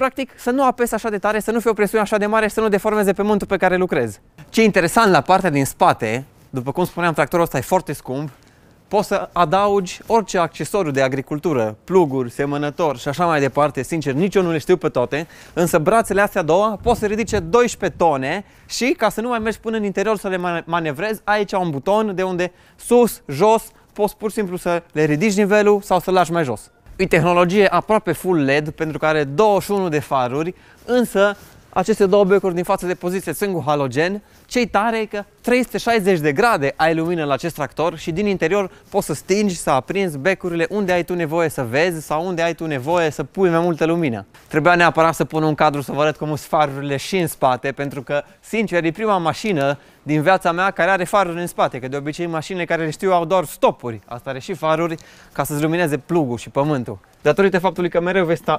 practic să nu apese așa de tare, să nu fie o presiune așa de mare și să nu deformeze pe muntul pe care lucrez. Ce interesant la partea din spate, după cum spuneam, tractorul ăsta e foarte scump, poți să adaugi orice accesoriu de agricultură, pluguri, semănător și așa mai departe. Sincer, nici eu nu le știu pe toate, însă brațele astea două poți să ridice 12 tone și ca să nu mai mergi până în interior să le manevrezi, Aici aici un buton de unde sus, jos, poți pur și simplu să le ridici nivelul sau să-l lași mai jos. E tehnologie aproape full LED pentru că are 21 de faruri, însă aceste două becuri din față de poziție sunt cu halogen. Cei tare e că 360 de grade ai lumină la acest tractor și din interior poți să stingi, să aprinzi becurile unde ai tu nevoie să vezi sau unde ai tu nevoie să pui mai multă lumină. Trebuia neapărat să pun un cadru să vă arăt cum sunt farurile și în spate, pentru că, sincer, e prima mașină din viața mea care are faruri în spate, că de obicei mașinile care le știu au doar stopuri. Asta are și faruri ca să-ți lumineze plugul și pământul. Datorită faptului că mereu vei sta